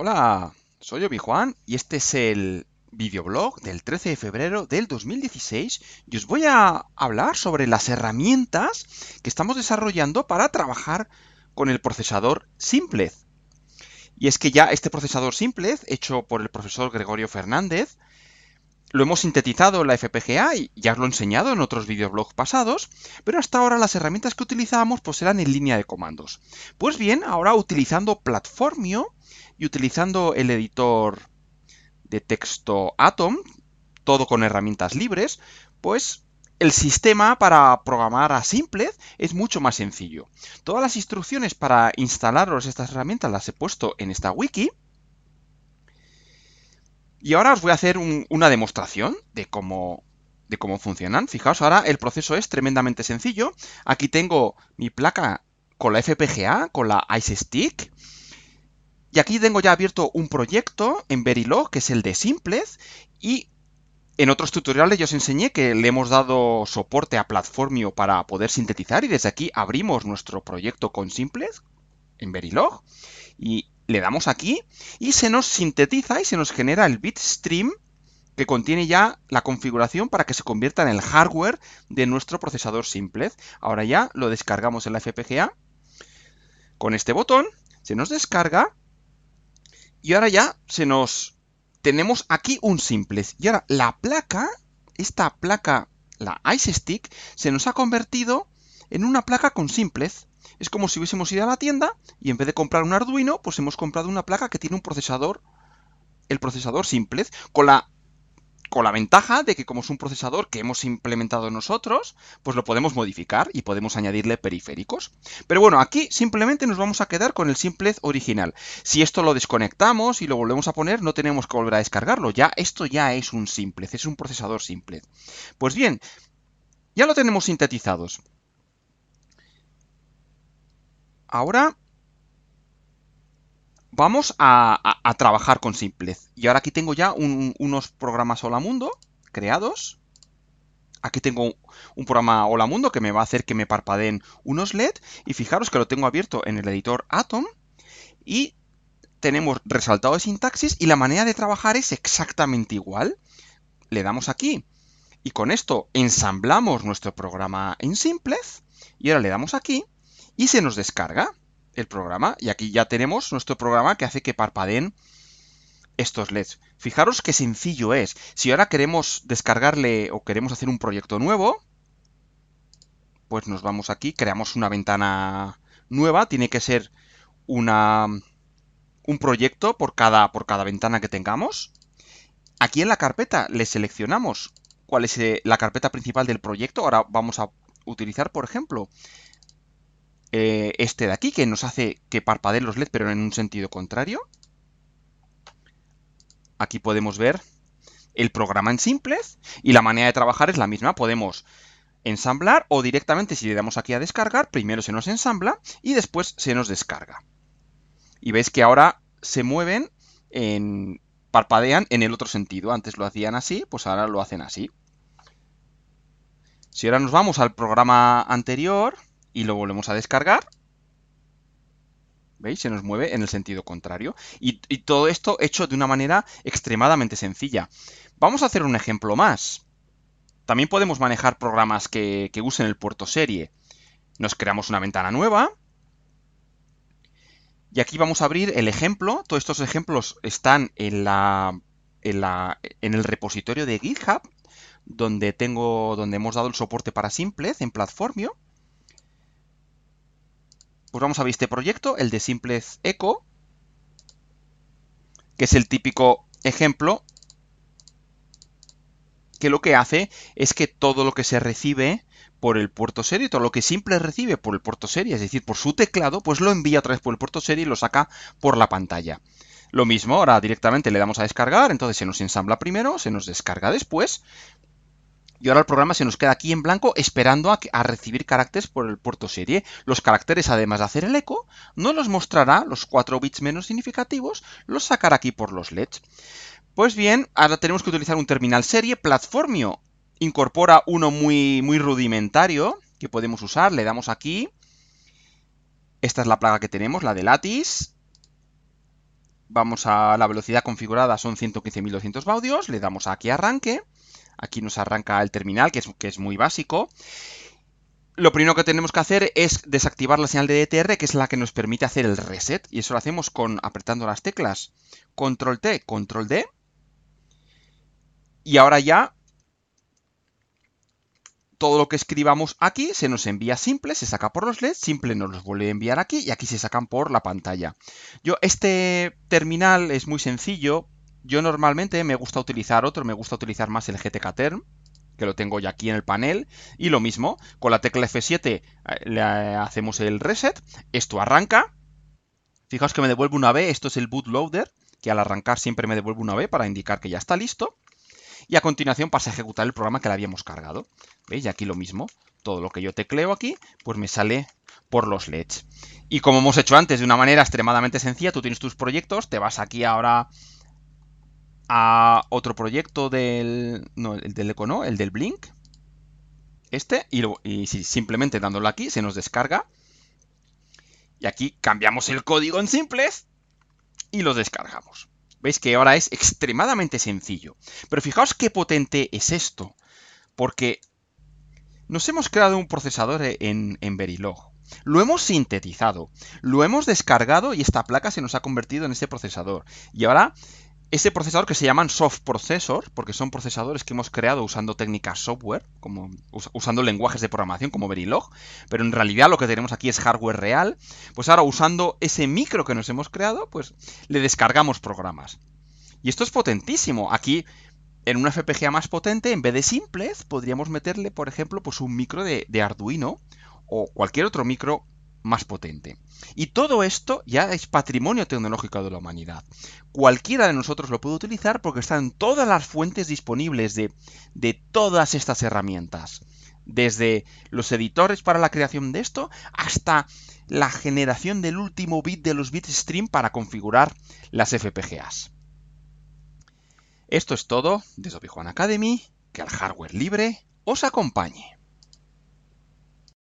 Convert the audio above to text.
Hola, soy Obi Juan y este es el videoblog del 13 de febrero del 2016 y os voy a hablar sobre las herramientas que estamos desarrollando para trabajar con el procesador Simplez. Y es que ya este procesador Simplez, hecho por el profesor Gregorio Fernández, lo hemos sintetizado en la FPGA y ya os lo he enseñado en otros videoblogs pasados, pero hasta ahora las herramientas que utilizábamos pues eran en línea de comandos. Pues bien, ahora utilizando Platformio y utilizando el editor de texto Atom, todo con herramientas libres, pues el sistema para programar a simple es mucho más sencillo. Todas las instrucciones para instalaros estas herramientas las he puesto en esta wiki. Y ahora os voy a hacer una demostración de cómo, de cómo funcionan. Fijaos, ahora el proceso es tremendamente sencillo. Aquí tengo mi placa con la FPGA, con la Ice Stick. Y aquí tengo ya abierto un proyecto en Verilog, que es el de Simples. Y en otros tutoriales yo os enseñé que le hemos dado soporte a Platformio para poder sintetizar. Y desde aquí abrimos nuestro proyecto con Simples en Verilog. Y le damos aquí y se nos sintetiza y se nos genera el bitstream que contiene ya la configuración para que se convierta en el hardware de nuestro procesador simplez. Ahora ya lo descargamos en la FPGA. Con este botón se nos descarga y ahora ya se nos... Tenemos aquí un simplez. Y ahora la placa, esta placa, la Ice Stick, se nos ha convertido en una placa con simples. Es como si hubiésemos ido a la tienda y en vez de comprar un Arduino, pues hemos comprado una placa que tiene un procesador, el procesador simple, con la, con la ventaja de que como es un procesador que hemos implementado nosotros, pues lo podemos modificar y podemos añadirle periféricos. Pero bueno, aquí simplemente nos vamos a quedar con el simple original. Si esto lo desconectamos y lo volvemos a poner, no tenemos que volver a descargarlo. Ya, esto ya es un simplez, es un procesador simplez. Pues bien, ya lo tenemos sintetizados. Ahora vamos a, trabajar con Simplez. Y ahora aquí tengo ya unos programas Hola Mundo creados. Aquí tengo un programa Hola Mundo que me va a hacer que me parpadeen unos LED. Y fijaros que lo tengo abierto en el editor Atom. Y tenemos resaltado de sintaxis y la manera de trabajar es exactamente igual. Le damos aquí y con esto ensamblamos nuestro programa en Simplez. Y ahora le damos aquí y se nos descarga el programa. Y aquí ya tenemos nuestro programa que hace que parpadeen estos LEDs. Fijaros qué sencillo es. Si ahora queremos descargarle o queremos hacer un proyecto nuevo, pues nos vamos aquí, creamos una ventana nueva, tiene que ser una, un proyecto por cada, por cada ventana que tengamos. Aquí en la carpeta le seleccionamos cuál es eh, la carpeta principal del proyecto. Ahora vamos a utilizar, por ejemplo, eh, este de aquí, que nos hace que parpadeen los LED, pero en un sentido contrario. Aquí podemos ver el programa en simples y la manera de trabajar es la misma. Podemos ensamblar o directamente si le damos aquí a descargar, primero se nos ensambla y después se nos descarga. Y veis que ahora se mueven en parpadean en el otro sentido. Antes lo hacían así, pues ahora lo hacen así. Si ahora nos vamos al programa anterior, y lo volvemos a descargar. ¿Veis? Se nos mueve en el sentido contrario. Y, todo esto hecho de una manera extremadamente sencilla. Vamos a hacer un ejemplo más. También podemos manejar programas que, usen el puerto serie. Nos creamos una ventana nueva. Y aquí vamos a abrir el ejemplo. Todos estos ejemplos están en, el repositorio de GitHub, donde, tengo, donde hemos dado el soporte para Simplez en Platformio. Pues vamos a ver este proyecto, el de simples Echo, que es el típico ejemplo, que lo que hace es que todo lo que se recibe por el puerto serie, todo lo que simple recibe por el puerto serie, es decir, por su teclado, pues lo envía a través por el puerto serie y lo saca por la pantalla. Lo mismo, ahora directamente le damos a descargar, entonces se nos ensambla primero, se nos descarga después, y ahora el programa se nos queda aquí en blanco esperando a, recibir caracteres por el puerto serie. Los caracteres, además de hacer el eco, no los mostrará, los 4 bits menos significativos, los sacará aquí por los LEDs. Pues bien, ahora tenemos que utilizar un terminal serie. Platformio incorpora uno muy, muy rudimentario que podemos usar. Le damos aquí. Esta es la plaga que tenemos, la de Lattice vamos a la velocidad configurada, son 115.200 baudios, le damos aquí arranque, Aquí nos arranca el terminal, que es, muy básico lo primero que tenemos que hacer es desactivar la señal de DTR, e que es la que nos permite hacer el reset. Y eso lo hacemos con apretando las teclas Control T, Control D. Y ahora ya todo lo que escribamos aquí se nos envía simple, se saca por los LEDs, simple nos los vuelve a enviar aquí y aquí se sacan por la pantalla. Yo, este terminal es muy sencillo, yo normalmente me gusta utilizar otro, me gusta utilizar más el GTK Term, que lo tengo ya aquí en el panel. Y lo mismo, con la tecla F7 eh, le hacemos el reset, esto arranca. Fijaos que me devuelve una B, esto es el bootloader, que al arrancar siempre me devuelve una B para indicar que ya está listo. Y a continuación pasa a ejecutar el programa que le habíamos cargado. ¿Veis? Y aquí lo mismo. Todo lo que yo tecleo aquí, pues me sale por los LEDs. Y como hemos hecho antes, de una manera extremadamente sencilla, tú tienes tus proyectos, te vas aquí ahora a otro proyecto del... No, el del Econo, el del Blink. Este. Y, y simplemente dándolo aquí se nos descarga. Y aquí cambiamos el código en simples y lo descargamos. Veis que ahora es extremadamente sencillo. Pero fijaos qué potente es esto. Porque nos hemos creado un procesador en, en Verilog. Lo hemos sintetizado, lo hemos descargado y esta placa se nos ha convertido en este procesador. Y ahora ese procesador que se llaman soft processor, porque son procesadores que hemos creado usando técnicas software, como usando lenguajes de programación como Verilog, pero en realidad lo que tenemos aquí es hardware real, pues ahora usando ese micro que nos hemos creado, pues le descargamos programas. Y esto es potentísimo. Aquí en una FPGA más potente, en vez de simples, podríamos meterle, por ejemplo, pues un micro de Arduino o cualquier otro micro más potente. Y todo esto ya es patrimonio tecnológico de la humanidad. Cualquiera de nosotros lo puede utilizar porque están todas las fuentes disponibles de, todas estas herramientas. Desde los editores para la creación de esto hasta la generación del último bit de los bitstream para configurar las FPGAs. Esto es todo desde Obi Academy. Que al hardware libre os acompañe.